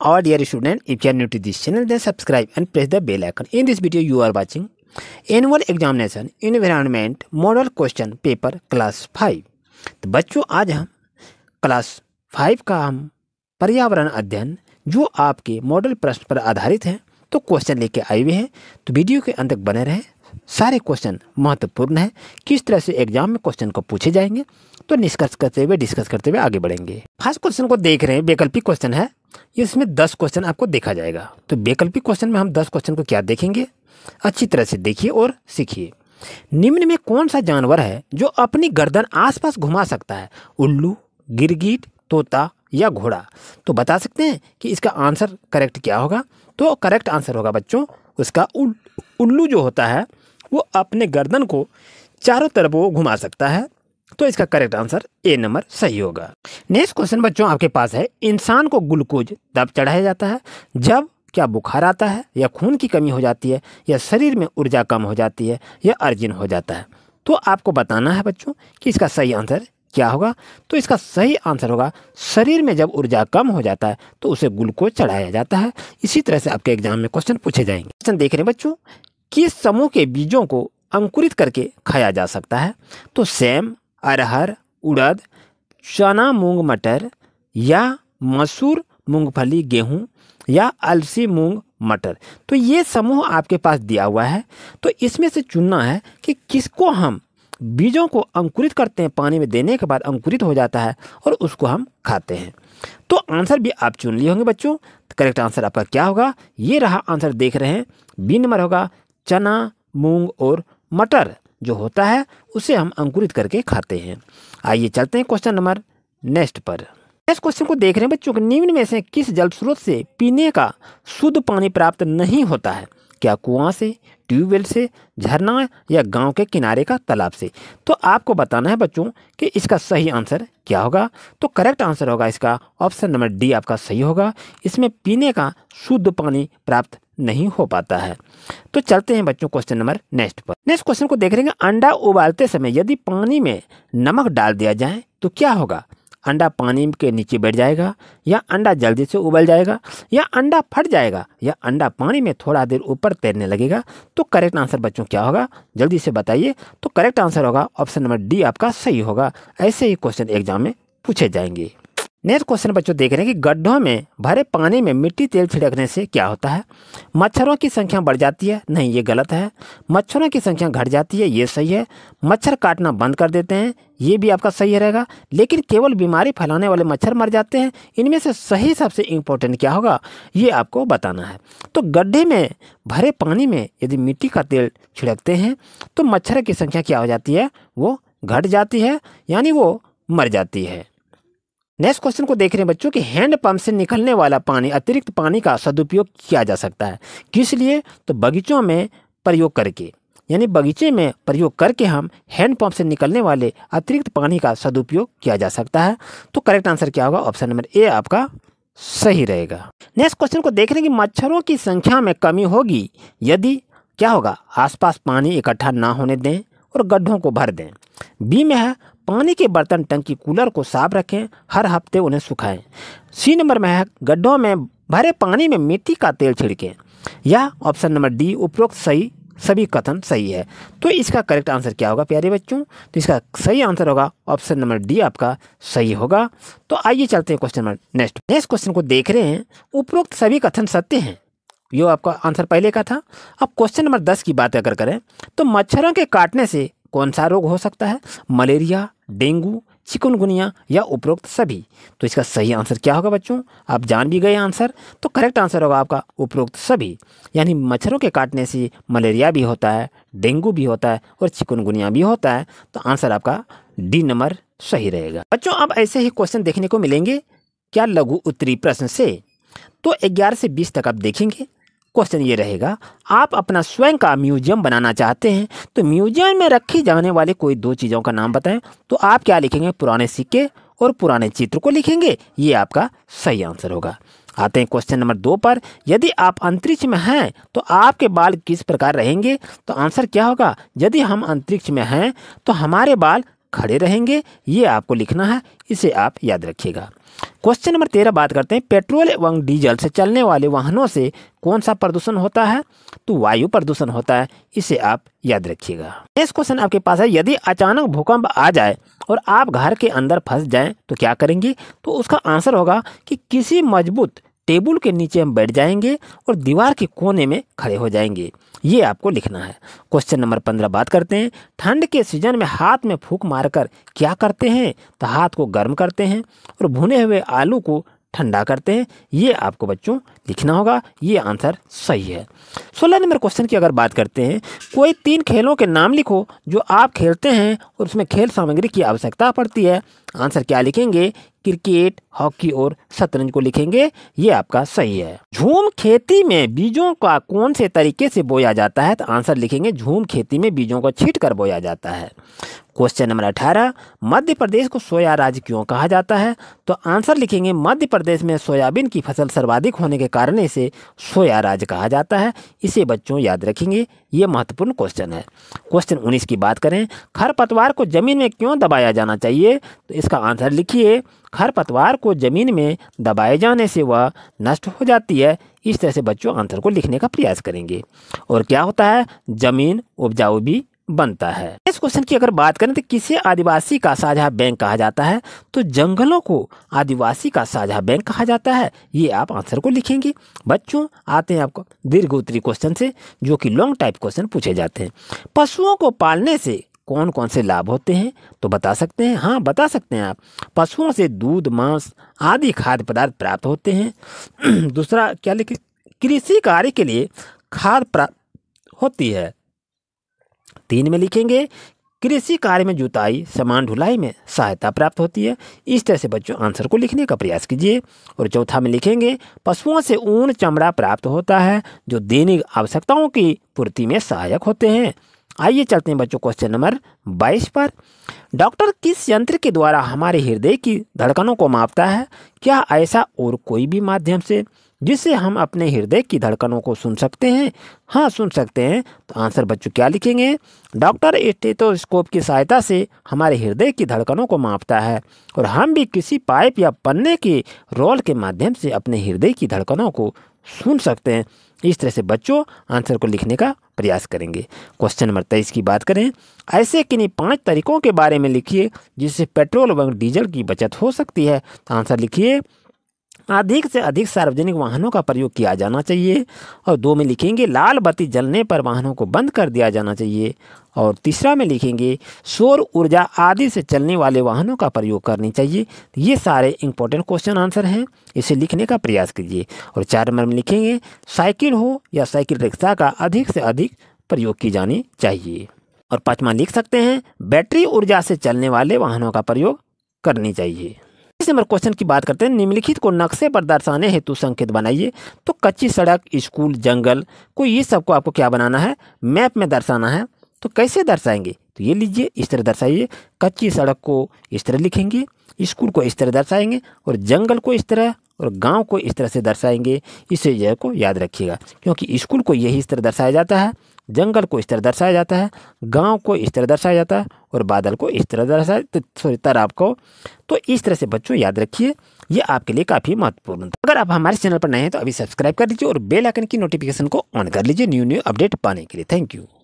Our dear student, if you are new to this channel, then subscribe and press the bell icon. In this video, you are watching annual examination environment model question paper class five तो बच्चों आज हम class five का हम पर्यावरण अध्ययन जो आपके model प्रश्न पर आधारित है तो question लेके आए हुए हैं तो video के अंत तक बने रहें सारे क्वेश्चन महत्वपूर्ण है किस तरह से एग्जाम में क्वेश्चन को पूछे जाएंगे तो निष्कर्ष करते हुए डिस्कस करते हुए आगे बढ़ेंगे फर्स्ट क्वेश्चन को देख रहे हैं वैकल्पिक क्वेश्चन है इसमें दस क्वेश्चन आपको देखा जाएगा तो वैकल्पिक क्वेश्चन में हम दस क्वेश्चन को क्या देखेंगे अच्छी तरह से देखिए और सीखिए निम्न में कौन सा जानवर है जो अपनी गर्दन आसपास घुमा सकता है उल्लू गिरगिट तोता या घोड़ा तो बता सकते हैं कि इसका आंसर करेक्ट क्या होगा तो करेक्ट आंसर होगा बच्चों उसका उल्लू जो होता है वो अपने गर्दन को चारों तरफ वो घुमा सकता है तो इसका करेक्ट आंसर ए नंबर सही होगा नेक्स्ट क्वेश्चन बच्चों आपके पास है इंसान को ग्लूकोज तब चढ़ाया जाता है जब क्या बुखार आता है या खून की कमी हो जाती है या शरीर में ऊर्जा कम हो जाती है या अर्जिन हो जाता है तो आपको बताना है बच्चों कि इसका सही आंसर क्या होगा तो इसका सही आंसर होगा शरीर में जब ऊर्जा कम हो जाता है तो उसे ग्लूकोज चढ़ाया जाता है इसी तरह से आपके एग्जाम में क्वेश्चन पूछे जाएंगे क्वेश्चन देख रहे हैं बच्चों किस समूह के बीजों को अंकुरित करके खाया जा सकता है तो सेम अरहर उड़द चना मूंग मटर या मसूर मूंगफली गेहूं या अलसी मूंग मटर तो ये समूह आपके पास दिया हुआ है तो इसमें से चुनना है कि किसको हम बीजों को अंकुरित करते हैं पानी में देने के बाद अंकुरित हो जाता है और उसको हम खाते हैं तो आंसर भी आप चुन लिए होंगे बच्चों तो करेक्ट आंसर आपका क्या होगा ये रहा आंसर देख रहे हैं बी नंबर होगा चना मूंग और मटर जो होता है उसे हम अंकुरित करके खाते हैं आइए चलते हैं क्वेश्चन नंबर नेक्स्ट पर नेक्स्ट क्वेश्चन को देख रहे हैं बच्चों निम्न में से किस जल स्रोत से पीने का शुद्ध पानी प्राप्त नहीं होता है क्या कुआं से ट्यूबवेल से झरना या गांव के किनारे का तालाब से तो आपको बताना है बच्चों कि इसका सही आंसर क्या होगा तो करेक्ट आंसर होगा इसका ऑप्शन नंबर डी आपका सही होगा इसमें पीने का शुद्ध पानी प्राप्त नहीं हो पाता है तो चलते हैं बच्चों क्वेश्चन नंबर नेक्स्ट पर नेक्स्ट क्वेश्चन को देख लेंगे अंडा उबालते समय यदि पानी में नमक डाल दिया जाए तो क्या होगा अंडा पानी के नीचे बैठ जाएगा या अंडा जल्दी से उबल जाएगा या अंडा फट जाएगा या अंडा पानी में थोड़ा देर ऊपर तैरने लगेगा तो करेक्ट आंसर बच्चों क्या होगा जल्दी से बताइए तो करेक्ट आंसर होगा ऑप्शन नंबर डी आपका सही होगा ऐसे ही क्वेश्चन एग्जाम में पूछे जाएंगे नेक्स्ट क्वेश्चन बच्चों देख रहे हैं कि गड्ढों में भरे पानी में मिट्टी तेल छिड़कने से क्या होता है मच्छरों की संख्या बढ़ जाती है नहीं ये गलत है मच्छरों की संख्या घट जाती है ये सही है मच्छर काटना बंद कर देते हैं ये भी आपका सही रहेगा लेकिन केवल बीमारी फैलाने वाले मच्छर मर जाते हैं इनमें से सही सबसे इम्पोर्टेंट क्या होगा ये आपको बताना है तो गड्ढे में भरे पानी में यदि मिट्टी का तेल छिड़कते हैं तो मच्छर की संख्या क्या हो जाती है वो घट जाती है यानी वो मर जाती है नेक्स्ट क्वेश्चन को देख रहे हैं बच्चों कि हैंड पंप से निकलने वाला पानी अतिरिक्त पानी का सदुपयोग किया जा सकता है किस लिए तो बगीचों में प्रयोग करके यानी बगीचे में प्रयोग करके हम हैंड पंप से निकलने वाले अतिरिक्त पानी का सदुपयोग किया जा सकता है तो करेक्ट आंसर क्या होगा ऑप्शन नंबर ए आपका सही रहेगा नेक्स्ट क्वेश्चन को देख रहे हैं कि मच्छरों की संख्या में कमी होगी यदि क्या होगा आसपास पानी इकट्ठा ना होने दें और गड्ढों को भर दें बी में है पानी के बर्तन टंकी कूलर को साफ रखें हर हफ्ते उन्हें सुखाएं सी नंबर में है गड्ढों में भरे पानी में मिट्टी का तेल छिड़कें या ऑप्शन नंबर डी उपरोक्त सही सभी कथन सही है तो इसका करेक्ट आंसर क्या होगा प्यारे बच्चों तो इसका सही आंसर होगा ऑप्शन नंबर डी आपका सही होगा तो आइए चलते हैं question number next next question को देख रहे हैं उपरोक्त सभी कथन सत्य हैं यो आपका आंसर पहले का था अब क्वेश्चन नंबर दस की बात अगर करें तो मच्छरों के काटने से कौन सा रोग हो सकता है मलेरिया डेंगू चिकनगुनिया या उपरोक्त सभी तो इसका सही आंसर क्या होगा बच्चों आप जान भी गए आंसर तो करेक्ट आंसर होगा आपका उपरोक्त सभी यानी मच्छरों के काटने से मलेरिया भी होता है डेंगू भी होता है और चिकनगुनिया भी होता है तो आंसर आपका डी नंबर सही रहेगा बच्चों अब ऐसे ही क्वेश्चन देखने को मिलेंगे क्या लघु उत्तरी प्रश्न से तो ग्यारह से बीस तक आप देखेंगे क्वेश्चन ये रहेगा आप अपना स्वयं का म्यूजियम बनाना चाहते हैं तो म्यूजियम में रखी जाने वाले कोई दो चीज़ों का नाम बताएं तो आप क्या लिखेंगे पुराने सिक्के और पुराने चित्र को लिखेंगे ये आपका सही आंसर होगा आते हैं क्वेश्चन नंबर दो पर यदि आप अंतरिक्ष में हैं तो आपके बाल किस प्रकार रहेंगे तो आंसर क्या होगा यदि हम अंतरिक्ष में हैं तो हमारे बाल खड़े रहेंगे ये आपको लिखना है इसे आप याद रखिएगा क्वेश्चन नंबर तेरह बात करते हैं पेट्रोल एवं डीजल से चलने वाले वाहनों से कौन सा प्रदूषण होता है तो वायु प्रदूषण होता है इसे आप याद रखिएगा नेक्स्ट क्वेश्चन आपके पास है यदि अचानक भूकंप आ जाए और आप घर के अंदर फंस जाएं तो क्या करेंगे तो उसका आंसर होगा कि किसी मजबूत टेबल के नीचे हम बैठ जाएंगे और दीवार के कोने में खड़े हो जाएंगे ये आपको लिखना है क्वेश्चन नंबर पंद्रह बात करते हैं ठंड के सीजन में हाथ में फूक मारकर क्या करते हैं तो हाथ को गर्म करते हैं और भुने हुए आलू को ठंडा करते हैं ये आपको बच्चों लिखना होगा ये आंसर सही है सोलह नंबर क्वेश्चन की अगर बात करते हैं कोई तीन खेलों के नाम लिखो जो आप खेलते हैं और उसमें खेल सामग्री की आवश्यकता पड़ती है आंसर क्या लिखेंगे क्रिकेट हॉकी और शतरंज को लिखेंगे ये आपका सही है झूम खेती में बीजों का कौन से तरीके से बोया जाता है तो आंसर लिखेंगे झूम खेती में बीजों को छीट कर बोया जाता है क्वेश्चन नंबर अठारह मध्य प्रदेश को सोया राज्य क्यों कहा जाता है तो आंसर लिखेंगे मध्य प्रदेश में सोयाबीन की फसल सर्वाधिक होने के कारण इसे सोया राज्य कहा जाता है इसे बच्चों याद रखेंगे ये महत्वपूर्ण क्वेश्चन है क्वेश्चन उन्नीस की बात करें खरपतवार को जमीन में क्यों दबाया जाना चाहिए तो इसका आंसर लिखिए खरपतवार को ज़मीन में दबाए जाने से वह नष्ट हो जाती है इस तरह से बच्चों आंसर को लिखने का प्रयास करेंगे और क्या होता है ज़मीन उपजाऊ भी बनता है इस क्वेश्चन की अगर बात करें तो किसे आदिवासी का साझा बैंक कहा जाता है तो जंगलों को आदिवासी का साझा बैंक कहा जाता है ये आप आंसर को लिखेंगे बच्चों आते हैं आपको दीर्घ उत्तरी क्वेश्चन से जो कि लॉन्ग टाइप क्वेश्चन पूछे जाते हैं पशुओं को पालने से कौन कौन से लाभ होते हैं तो बता सकते हैं हाँ बता सकते हैं आप पशुओं से दूध मांस आदि खाद्य पदार्थ प्राप्त होते हैं दूसरा क्या लिखे कृषि कार्य के लिए खाद प्राप्त होती है तीन में लिखेंगे कृषि कार्य में जुताई समान ढुलाई में सहायता प्राप्त होती है इस तरह से बच्चों आंसर को लिखने का प्रयास कीजिए और चौथा में लिखेंगे पशुओं से ऊन चमड़ा प्राप्त होता है जो दैनिक आवश्यकताओं की पूर्ति में सहायक होते हैं आइए चलते हैं बच्चों क्वेश्चन नंबर बाईस पर डॉक्टर किस यंत्र के द्वारा हमारे हृदय की धड़कनों को मापता है क्या ऐसा और कोई भी माध्यम से जिससे हम अपने हृदय की धड़कनों को सुन सकते हैं हाँ सुन सकते हैं तो आंसर बच्चों क्या लिखेंगे डॉक्टर स्टेटोस्कोप की सहायता से हमारे हृदय की धड़कनों को मापता है और हम भी किसी पाइप या पन्ने के रोल के माध्यम से अपने हृदय की धड़कनों को सुन सकते हैं इस तरह से बच्चों आंसर को लिखने का प्रयास करेंगे क्वेश्चन नंबर तेईस की बात करें ऐसे किन्हीं पांच तरीकों के बारे में लिखिए जिससे पेट्रोल एवं डीजल की बचत हो सकती है तो आंसर लिखिए अधिक से अधिक सार्वजनिक वाहनों का प्रयोग किया जाना चाहिए और दो में लिखेंगे लाल बत्ती जलने पर वाहनों को बंद कर दिया जाना चाहिए और तीसरा में लिखेंगे सौर ऊर्जा आदि से चलने वाले वाहनों का प्रयोग करनी चाहिए ये सारे इंपॉर्टेंट क्वेश्चन आंसर हैं इसे लिखने का प्रयास कीजिए और चार नंबर में लिखेंगे साइकिल हो या साइकिल रिक्शा का अधिक से अधिक प्रयोग की जानी चाहिए और पाँचवा लिख सकते हैं बैटरी ऊर्जा से चलने वाले वाहनों का प्रयोग करनी चाहिए बीस नंबर क्वेश्चन की बात करते हैं निम्नलिखित को नक्शे पर दर्शाने हेतु संकेत बनाइए तो कच्ची सड़क स्कूल जंगल को ये सबको आपको क्या बनाना है मैप में दर्शाना है तो कैसे दर्शाएंगे तो ये लीजिए इस तरह दर्शाइए कच्ची सड़क को इस तरह लिखेंगे स्कूल को इस तरह दर्शाएंगे और जंगल को इस तरह और गांव को इस तरह से दर्शाएंगे इस जगह को याद रखिएगा क्योंकि स्कूल को यही इस तरह दर्शाया जाता है जंगल को इस तरह दर्शाया जाता है गांव को इस तरह दर्शाया जाता है और बादल को इस तरह दर्शाया सॉरी तो, तालाब को तो इस तरह से बच्चों याद रखिए ये आपके लिए काफ़ी महत्वपूर्ण था अगर आप हमारे चैनल पर नए हैं तो अभी सब्सक्राइब कर लीजिए और बेल आइकन की नोटिफिकेशन को ऑन कर लीजिए न्यू न्यू अपडेट पाने के लिए थैंक यू